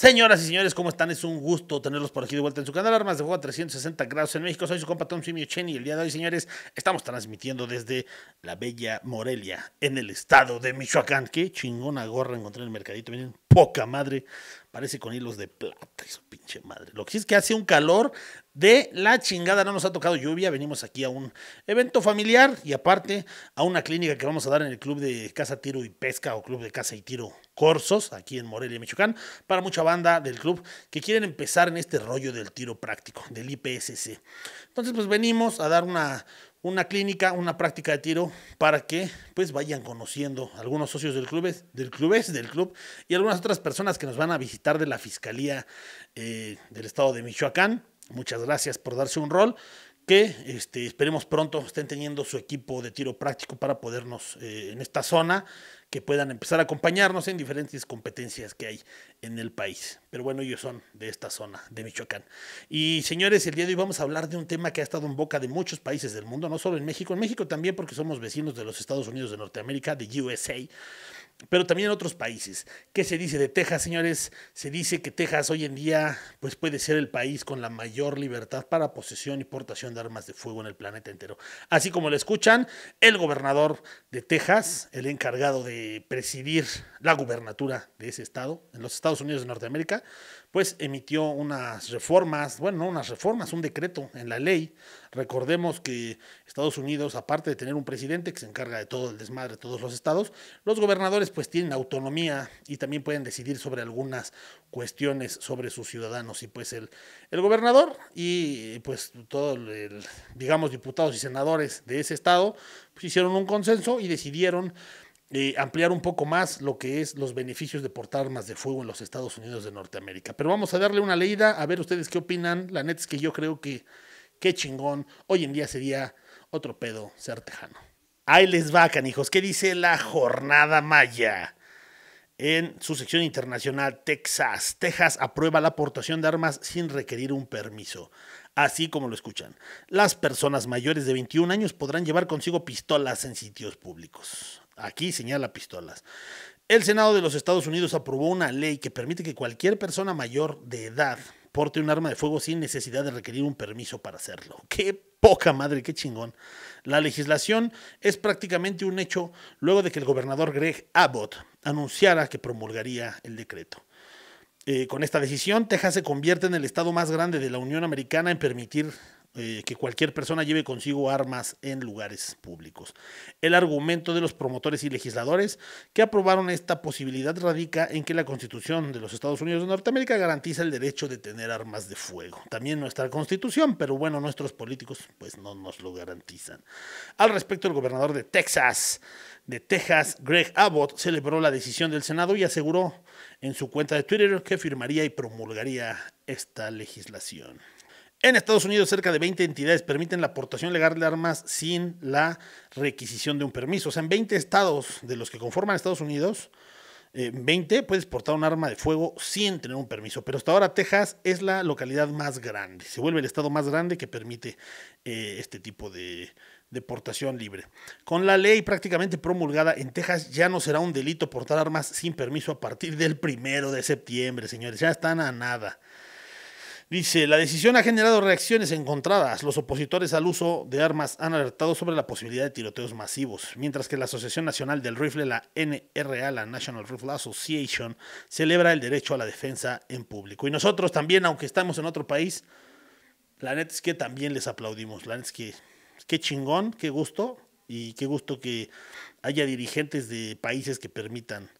Señoras y señores, ¿cómo están? Es un gusto tenerlos por aquí de vuelta en su canal Armas de Juego 360 grados en México. Soy su compa Tom Simio Chen y el día de hoy, señores, estamos transmitiendo desde la bella Morelia, en el estado de Michoacán. Qué chingona gorra encontré en el mercadito, poca madre. Parece con hilos de plata, su pinche madre. Lo que sí es que hace un calor de la chingada. No nos ha tocado lluvia. Venimos aquí a un evento familiar y aparte a una clínica que vamos a dar en el club de Casa Tiro y Pesca o club de Casa y Tiro Corsos, aquí en Morelia, Michoacán, para mucha banda del club que quieren empezar en este rollo del tiro práctico, del IPSC. Entonces, pues venimos a dar una, una clínica, una práctica de tiro para que pues vayan conociendo algunos socios del club, del del club y algunas otras personas que nos van a visitar de la Fiscalía eh, del Estado de Michoacán. Muchas gracias por darse un rol que este, esperemos pronto estén teniendo su equipo de tiro práctico para podernos eh, en esta zona, que puedan empezar a acompañarnos en diferentes competencias que hay en el país. Pero bueno, ellos son de esta zona, de Michoacán. Y señores, el día de hoy vamos a hablar de un tema que ha estado en boca de muchos países del mundo, no solo en México, en México también porque somos vecinos de los Estados Unidos de Norteamérica, de USA pero también en otros países. ¿Qué se dice de Texas, señores? Se dice que Texas hoy en día pues puede ser el país con la mayor libertad para posesión y portación de armas de fuego en el planeta entero. Así como lo escuchan, el gobernador de Texas, el encargado de presidir la gubernatura de ese estado en los Estados Unidos de Norteamérica, pues emitió unas reformas, bueno, no unas reformas, un decreto en la ley. Recordemos que Estados Unidos, aparte de tener un presidente que se encarga de todo el desmadre de todos los estados, los gobernadores pues tienen autonomía y también pueden decidir sobre algunas cuestiones sobre sus ciudadanos. Y pues el, el gobernador y pues todos, digamos, diputados y senadores de ese estado, pues hicieron un consenso y decidieron eh, ampliar un poco más lo que es los beneficios de portar armas de fuego en los Estados Unidos de Norteamérica. Pero vamos a darle una leída, a ver ustedes qué opinan. La neta es que yo creo que qué chingón. Hoy en día sería otro pedo ser tejano. Ahí les va, canijos. ¿Qué dice la jornada maya? En su sección internacional, Texas. Texas aprueba la aportación de armas sin requerir un permiso. Así como lo escuchan. Las personas mayores de 21 años podrán llevar consigo pistolas en sitios públicos. Aquí señala pistolas. El Senado de los Estados Unidos aprobó una ley que permite que cualquier persona mayor de edad porte un arma de fuego sin necesidad de requerir un permiso para hacerlo. ¡Qué poca madre, qué chingón! La legislación es prácticamente un hecho luego de que el gobernador Greg Abbott anunciara que promulgaría el decreto. Eh, con esta decisión, Texas se convierte en el estado más grande de la Unión Americana en permitir eh, que cualquier persona lleve consigo armas en lugares públicos. El argumento de los promotores y legisladores que aprobaron esta posibilidad radica en que la Constitución de los Estados Unidos de Norteamérica garantiza el derecho de tener armas de fuego. También nuestra Constitución, pero bueno, nuestros políticos pues no nos lo garantizan. Al respecto, el gobernador de Texas, de Texas, Greg Abbott, celebró la decisión del Senado y aseguró en su cuenta de Twitter que firmaría y promulgaría esta legislación. En Estados Unidos, cerca de 20 entidades permiten la aportación legal de armas sin la requisición de un permiso. O sea, en 20 estados de los que conforman Estados Unidos, 20 eh, puedes portar un arma de fuego sin tener un permiso. Pero hasta ahora Texas es la localidad más grande. Se vuelve el estado más grande que permite eh, este tipo de, portación libre. Con la ley prácticamente promulgada en Texas ya no será un delito portar armas sin permiso a partir del primero de septiembre, señores. Ya están a nada. Dice, la decisión ha generado reacciones encontradas. Los opositores al uso de armas han alertado sobre la posibilidad de tiroteos masivos, mientras que la Asociación Nacional del Rifle, la NRA, la National Rifle Association, celebra el derecho a la defensa en público. Y nosotros también, aunque estamos en otro país, la neta es que también les aplaudimos. La neta es que qué chingón, qué gusto y qué gusto que haya dirigentes de países que permitan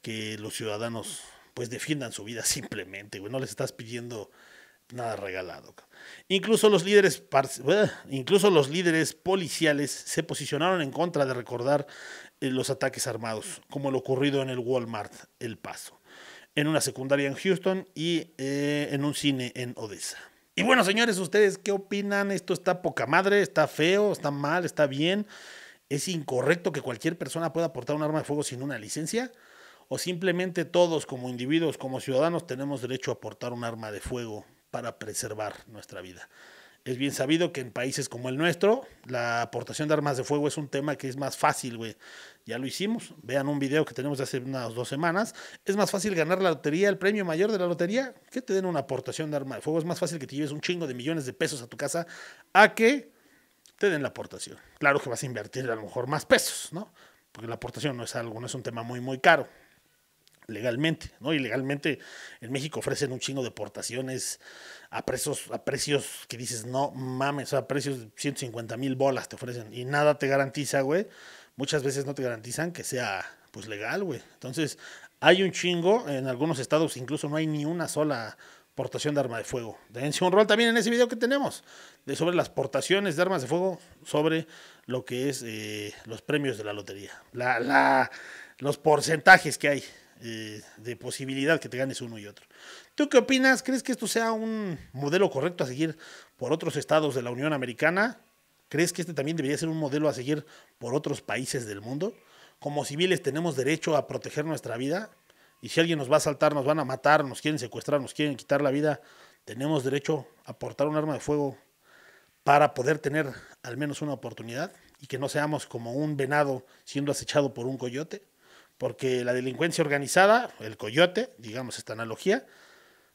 que los ciudadanos pues defiendan su vida simplemente, No les estás pidiendo nada regalado. Incluso los líderes, incluso los líderes policiales se posicionaron en contra de recordar eh, los ataques armados, como lo ocurrido en el Walmart El Paso, en una secundaria en Houston y eh, en un cine en Odessa. Y bueno, señores, ¿ustedes qué opinan? ¿Esto está poca madre? ¿Está feo? ¿Está mal? ¿Está bien? ¿Es incorrecto que cualquier persona pueda portar un arma de fuego sin una licencia? ¿O simplemente todos como individuos, como ciudadanos, tenemos derecho a portar un arma de fuego para preservar nuestra vida. Es bien sabido que en países como el nuestro, la aportación de armas de fuego es un tema que es más fácil, güey. Ya lo hicimos. Vean un video que tenemos de hace unas dos semanas. Es más fácil ganar la lotería, el premio mayor de la lotería, que te den una aportación de armas de fuego. Es más fácil que te lleves un chingo de millones de pesos a tu casa a que te den la aportación. Claro que vas a invertir a lo mejor más pesos, ¿no? Porque la aportación no es algo, no es un tema muy, muy caro legalmente, ¿no? Y legalmente en México ofrecen un chingo de portaciones a precios, a precios que dices, no mames, a precios de 150 mil bolas te ofrecen y nada te garantiza, güey. Muchas veces no te garantizan que sea, pues, legal, güey. Entonces, hay un chingo, en algunos estados incluso no hay ni una sola portación de arma de fuego. Dense un rol también en ese video que tenemos sobre las portaciones de armas de fuego, sobre lo que es eh, los premios de la lotería, la, la, los porcentajes que hay. Eh, de posibilidad que te ganes uno y otro. ¿Tú qué opinas? ¿Crees que esto sea un modelo correcto a seguir por otros estados de la Unión Americana? ¿Crees que este también debería ser un modelo a seguir por otros países del mundo? Como civiles tenemos derecho a proteger nuestra vida y si alguien nos va a asaltar, nos van a matar, nos quieren secuestrar, nos quieren quitar la vida, tenemos derecho a portar un arma de fuego para poder tener al menos una oportunidad y que no seamos como un venado siendo acechado por un coyote porque la delincuencia organizada, el coyote, digamos esta analogía,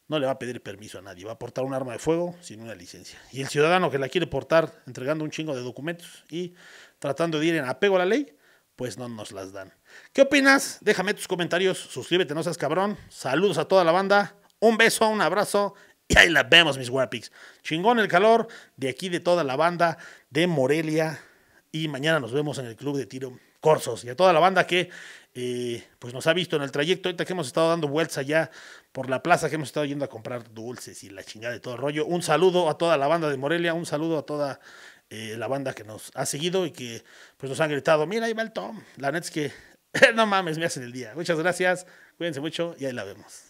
no le va a pedir permiso a nadie, va a portar un arma de fuego sin una licencia. Y el ciudadano que la quiere portar entregando un chingo de documentos y tratando de ir en apego a la ley, pues no nos las dan. ¿Qué opinas? Déjame tus comentarios, suscríbete, no seas cabrón. Saludos a toda la banda, un beso, un abrazo y ahí la vemos, mis Warpix. Chingón el calor de aquí de toda la banda de Morelia. Y mañana nos vemos en el club de tiro Corsos. Y a toda la banda que eh, pues nos ha visto en el trayecto, ahorita que hemos estado dando vueltas allá por la plaza, que hemos estado yendo a comprar dulces y la chingada de todo el rollo. Un saludo a toda la banda de Morelia, un saludo a toda eh, la banda que nos ha seguido y que pues nos han gritado, mira, ahí va el Tom. La neta es que, no mames, me hacen el día. Muchas gracias, cuídense mucho y ahí la vemos.